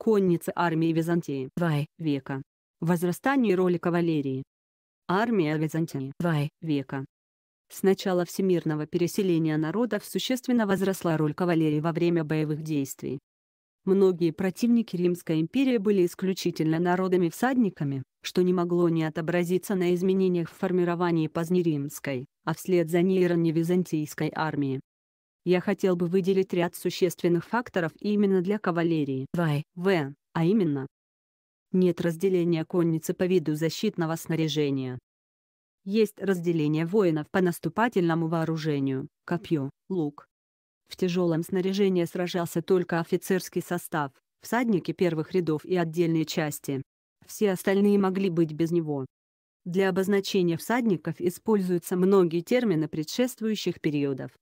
конницы армии Византии. 2 века. Возрастание роли кавалерии. Армия Византии. 2 века. С начала всемирного переселения народов существенно возросла роль кавалерии во время боевых действий. Многие противники Римской империи были исключительно народами-всадниками, что не могло не отобразиться на изменениях в формировании позднеримской, а вслед за ней ранневизантийской армии я хотел бы выделить ряд существенных факторов именно для кавалерии. Вай. В. А именно. Нет разделения конницы по виду защитного снаряжения. Есть разделение воинов по наступательному вооружению, копье, лук. В тяжелом снаряжении сражался только офицерский состав, всадники первых рядов и отдельные части. Все остальные могли быть без него. Для обозначения всадников используются многие термины предшествующих периодов.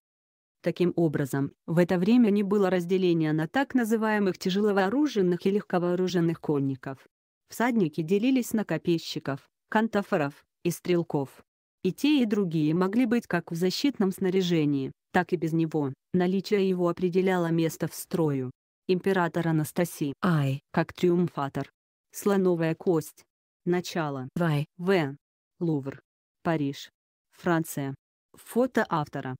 Таким образом, в это время не было разделения на так называемых тяжеловооруженных и легковооруженных конников. Всадники делились на копейщиков, кантофоров и стрелков. И те, и другие могли быть как в защитном снаряжении, так и без него. Наличие его определяло место в строю. Император Анастасий Ай, как триумфатор. Слоновая кость. Начало. Вай. В. Лувр. Париж. Франция. Фото автора.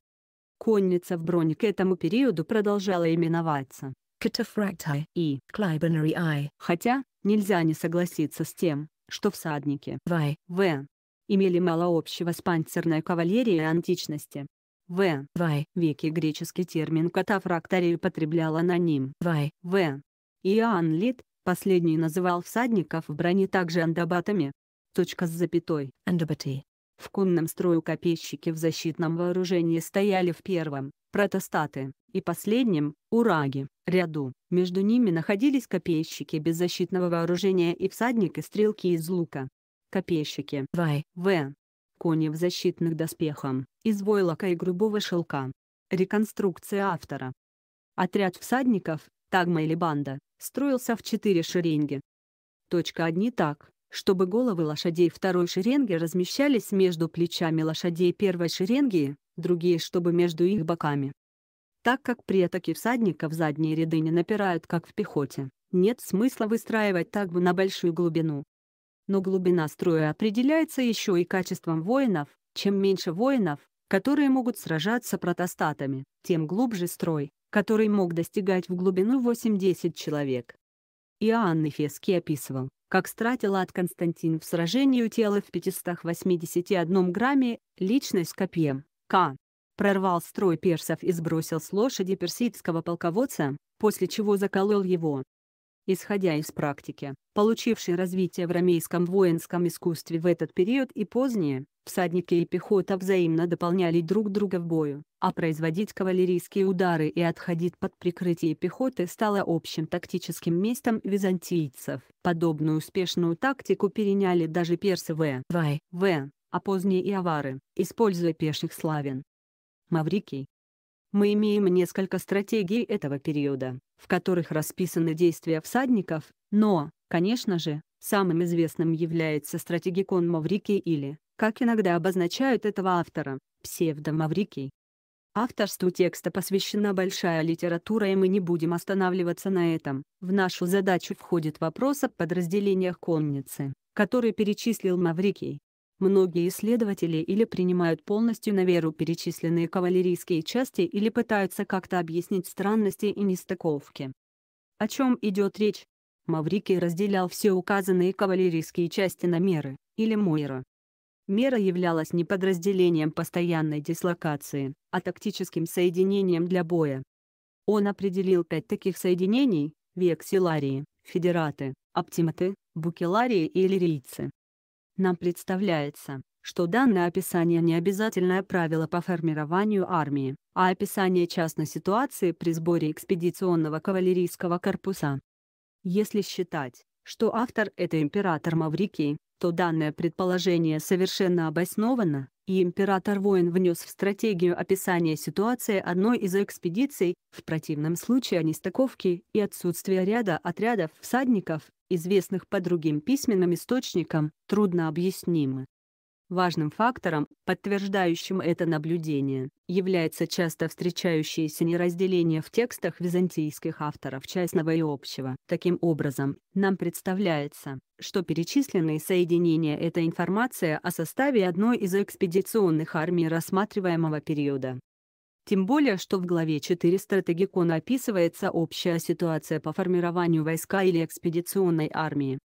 Конница в броне к этому периоду продолжала именоваться катафрактай и клайбенарий. Хотя, нельзя не согласиться с тем, что всадники в, в имели мало общего с панцирной кавалерией античности. В. В. Веке греческий термин катафрактарий употреблял аноним. В. В. Иоанн Лид, последний называл всадников в броне также андабатами. Точка с запятой. Андабаты. В конном строю копейщики в защитном вооружении стояли в первом, протостаты, и последнем, ураги, ряду. Между ними находились копейщики без защитного вооружения и всадник и стрелки из лука. Копейщики Вай. В. Кони в защитных доспехах, из войлока и грубого шелка. Реконструкция автора. Отряд всадников, тагма или банда, строился в четыре шеренги. Точка одни так, чтобы головы лошадей второй шеренги размещались между плечами лошадей первой шеренги, другие — чтобы между их боками. Так как при атаке всадников задние ряды не напирают, как в пехоте, нет смысла выстраивать так бы на большую глубину. Но глубина строя определяется еще и качеством воинов, чем меньше воинов, которые могут сражаться протостатами, тем глубже строй, который мог достигать в глубину 8-10 человек. Иоанн Эфеский описывал, как стратила от Константин в сражении у тела в 581 грамме, личность копьем, К. Прорвал строй персов и сбросил с лошади персидского полководца, после чего заколол его. Исходя из практики, получившей развитие в рамейском воинском искусстве в этот период и позднее, Всадники и пехота взаимно дополняли друг друга в бою, а производить кавалерийские удары и отходить под прикрытие пехоты стало общим тактическим местом византийцев. Подобную успешную тактику переняли даже персы В. Вай. В. А поздние и авары, используя пеших славян. Маврикий. Мы имеем несколько стратегий этого периода, в которых расписаны действия всадников, но, конечно же, самым известным является стратегикон Маврикий или как иногда обозначают этого автора, псевдо Маврикий. Авторству текста посвящена большая литература и мы не будем останавливаться на этом. В нашу задачу входит вопрос о подразделениях конницы, который перечислил Маврикий. Многие исследователи или принимают полностью на веру перечисленные кавалерийские части или пытаются как-то объяснить странности и нестыковки. О чем идет речь? Маврикий разделял все указанные кавалерийские части на меры, или мойра, Мера являлась не подразделением постоянной дислокации, а тактическим соединением для боя. Он определил пять таких соединений – вексиларии, федераты, оптиматы, букеларии и лирийцы. Нам представляется, что данное описание не обязательное правило по формированию армии, а описание частной ситуации при сборе экспедиционного кавалерийского корпуса. Если считать, что автор – это император Маврикий, то данное предположение совершенно обосновано, и император воин внес в стратегию описание ситуации одной из экспедиций, в противном случае о и отсутствие ряда отрядов всадников, известных по другим письменным источникам, трудно объяснимы. Важным фактором, подтверждающим это наблюдение, является часто встречающееся неразделение в текстах византийских авторов частного и общего. Таким образом, нам представляется, что перечисленные соединения – это информация о составе одной из экспедиционных армий рассматриваемого периода. Тем более, что в главе 4 стратегикона описывается общая ситуация по формированию войска или экспедиционной армии.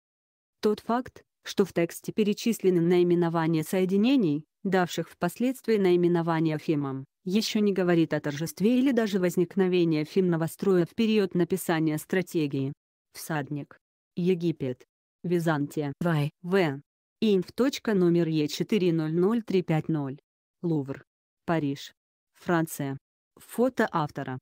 Тот факт, что в тексте перечислены наименования соединений, давших впоследствии наименование фимом, еще не говорит о торжестве или даже возникновении фимного строя в период написания стратегии. Всадник. Египет. Византия. Вай. В. Инф. Номер Е400350. Лувр. Париж. Франция. Фото автора.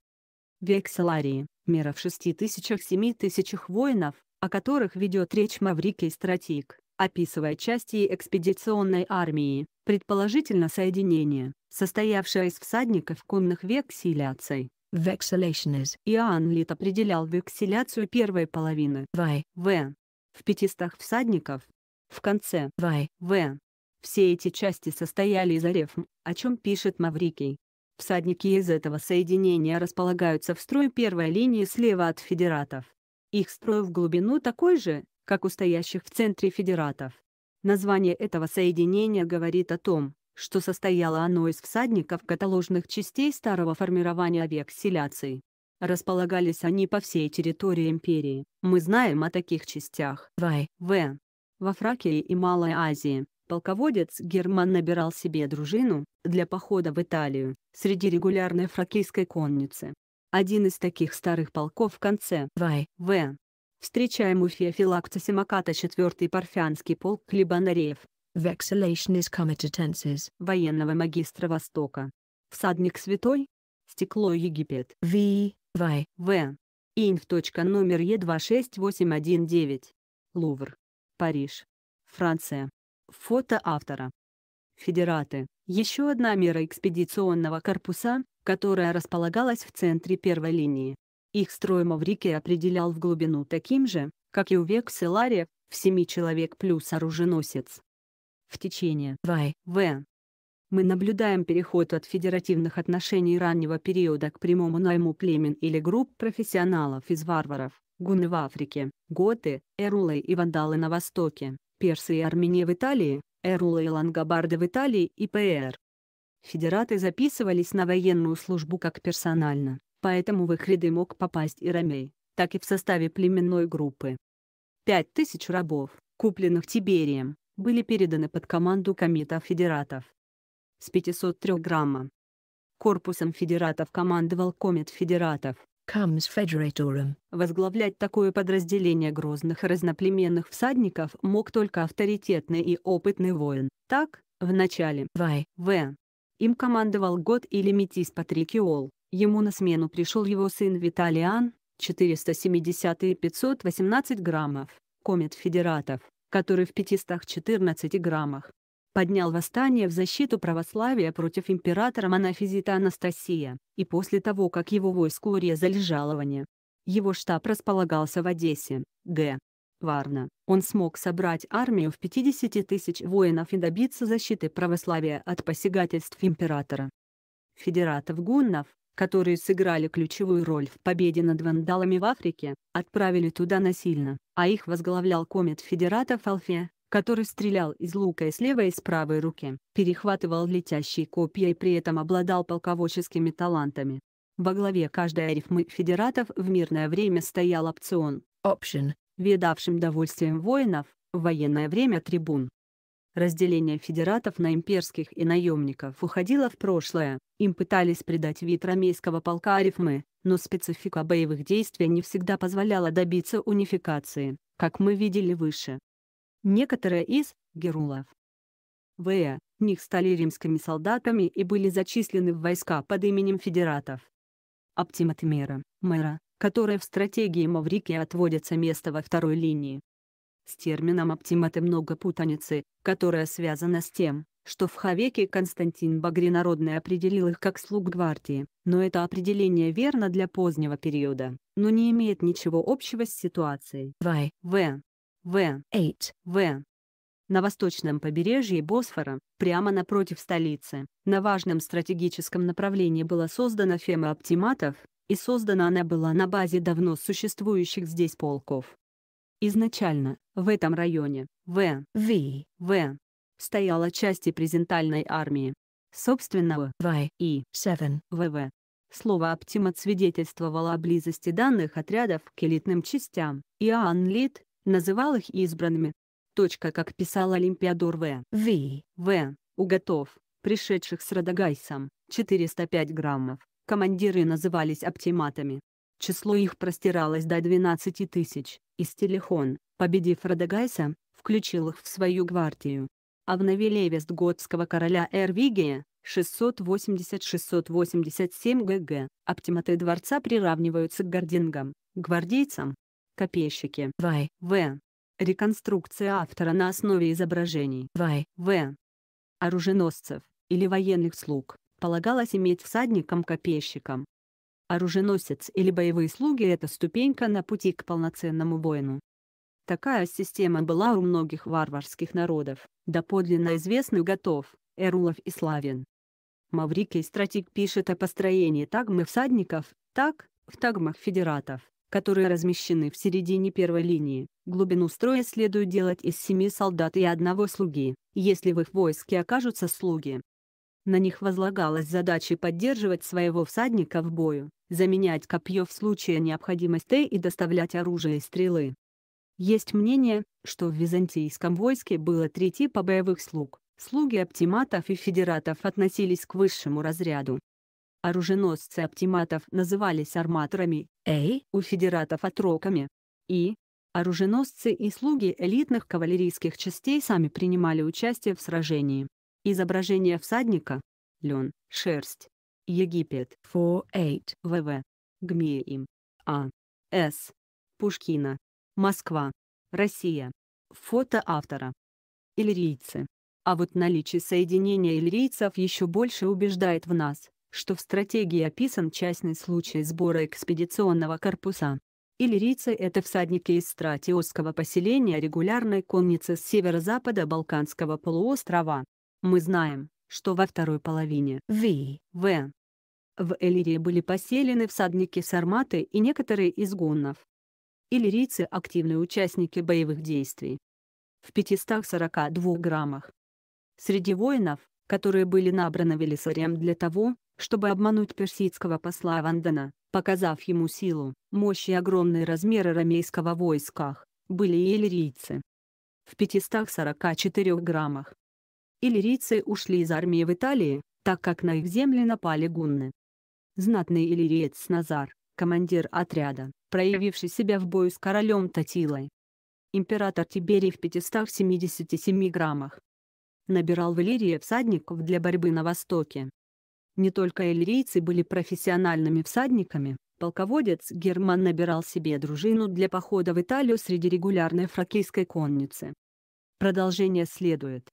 Векселарии. Мера в шести тысячах семи тысячах воинов, о которых ведет речь Маврикий стратег описывая части экспедиционной армии, предположительно соединение, состоявшее из всадников конных вексиляций. Vexillation Иоанн Лит определял вексиляцию первой половины y. в в 500 всадников. В конце y. в все эти части состояли из арефм, о чем пишет Маврикий. Всадники из этого соединения располагаются в строй первой линии слева от федератов. Их строй в глубину такой же, как у стоящих в центре федератов. Название этого соединения говорит о том, что состояло оно из всадников каталожных частей старого формирования вексиляций. Располагались они по всей территории империи. Мы знаем о таких частях. Вай. В. Во Фракии и Малой Азии, полководец Герман набирал себе дружину, для похода в Италию, среди регулярной фракийской конницы. Один из таких старых полков в конце В. В. Встречаем Уфе Филактоси Маката 4 Парфянский полк Хлебанареев. Vexillation is comitatensis. Военного магистра Востока. Всадник святой. Стекло Египет. V. V. В. Инф. Номер Е26819. Лувр. Париж. Франция. Фото автора. Федераты. Еще одна мера экспедиционного корпуса, которая располагалась в центре первой линии. Их строй Маврикий определял в глубину таким же, как и у Векселария, в семи человек плюс оруженосец. В течение В. Мы наблюдаем переход от федеративных отношений раннего периода к прямому найму племен или групп профессионалов из варваров, гунны в Африке, готы, эрулы и вандалы на востоке, персы и армении в Италии, эрулы и лангобарды в Италии и ПР. Федераты записывались на военную службу как персонально, поэтому в их ряды мог попасть и Ромей, так и в составе племенной группы. Пять тысяч рабов, купленных Тиберием, были переданы под команду Комита федератов С 503 грамма. Корпусом федератов командовал комит федератов. Comes Federatorum. Возглавлять такое подразделение грозных разноплеменных всадников мог только авторитетный и опытный воин. Так, в начале В. Им командовал Год или Метис Патрикиол, Ему на смену пришел его сын Виталиан, 470 и 518 граммов, комет федератов, который в 514 граммах поднял восстание в защиту православия против императора Монофизита Анастасия, и после того как его войску урезали жалование. Его штаб располагался в Одессе, Г. Варна. Он смог собрать армию в 50 тысяч воинов и добиться защиты православия от посягательств императора. Федератов гуннов, которые сыграли ключевую роль в победе над вандалами в Африке, отправили туда насильно, а их возглавлял комет федератов Алфе, который стрелял из лука и слева и с правой руки, перехватывал летящие копья и при этом обладал полководческими талантами. Во главе каждой арифмы федератов в мирное время стоял опцион, option, видавшим довольствием воинов, в военное время трибун, разделение федератов на имперских и наемников уходило в прошлое, им пытались придать вид ромейского полка арифмы, но специфика боевых действий не всегда позволяла добиться унификации, как мы видели выше. Некоторые из герулов В. них стали римскими солдатами и были зачислены в войска под именем федератов. мера, мэра, которая в стратегии Маврикия отводится место во второй линии, с термином оптиматы много путаницы, которая связана с тем, что в Хавеке Константин Багринародный определил их как слуг гвардии, но это определение верно для позднего периода, но не имеет ничего общего с ситуацией. Y. В. В. 8. В. На восточном побережье Босфора, прямо напротив столицы, на важном стратегическом направлении была создана фема оптиматов, и создана она была на базе давно существующих здесь полков. Изначально, в этом районе, В, В, В, стояла часть презентальной армии. Собственного В и 7 ВВ. Слово оптимат свидетельствовало о близости данных отрядов к элитным частям, и анлит, называл их избранными. Точка, как писал Олимпиадор В. В. В. Уготов, пришедших с Радагайсом, 405 граммов, командиры назывались оптиматами число их простиралось до 12 тысяч, и Стелихон, победив Радагайса, включил их в свою гвардию. А в новеле вестготского короля Эрвигия 680-687 г.г. оптиматы дворца приравниваются к гордингам, гвардейцам, копейщики Вай. В. Реконструкция автора на основе изображений Вай. В. Оруженосцев, или военных слуг, полагалось иметь всадникам-копейщикам, оруженосец или боевые слуги — это ступенька на пути к полноценному воину. Такая система была у многих варварских народов, доподлинно известных готов, эрулов и Славин. Маврикий стратег пишет о построении тагмы всадников, так, в тагмах федератов, которые размещены в середине первой линии. Глубину строя следует делать из семи солдат и одного слуги, если в их войске окажутся слуги. На них возлагалась задача поддерживать своего всадника в бою, заменять копье в случае необходимости и доставлять оружие и стрелы. Есть мнение, что в византийском войске было три типа боевых слуг. Слуги оптиматов и федератов относились к высшему разряду. Оруженосцы оптиматов назывались арматорами, эй, а у федератов отроками. И, оруженосцы и слуги элитных кавалерийских частей сами принимали участие в сражении. Изображение всадника. Лен. Шерсть. Египет. 48 ВВ. Гмеем. А. С. Пушкина. Москва. Россия. Фото автора. Иллирийцы. А вот наличие соединения иллирийцев еще больше убеждает в нас, что в стратегии описан частный случай сбора экспедиционного корпуса. Иллирийцы – это всадники из стратиосского поселения регулярной конницы с северо-запада Балканского полуострова, мы знаем, что во второй половине V. В. В Элирии были поселены всадники сарматы и некоторые из гуннов. Иллирийцы – активные участники боевых действий. В 542 граммах. Среди воинов, которые были набраны Велисарем для того, чтобы обмануть персидского посла Вандена, показав ему силу, мощь и огромные размеры рамейского войска, были и иллирийцы. В 544 граммах. Иллирийцы ушли из армии в Италии, так как на их земли напали гунны. Знатный иллириец Назар, командир отряда, проявивший себя в бою с королем Татилой. Император Тиберий в 577 граммах. Набирал в Иллирии всадников для борьбы на Востоке. Не только иллирийцы были профессиональными всадниками, полководец Герман набирал себе дружину для похода в Италию среди регулярной фракийской конницы. Продолжение следует.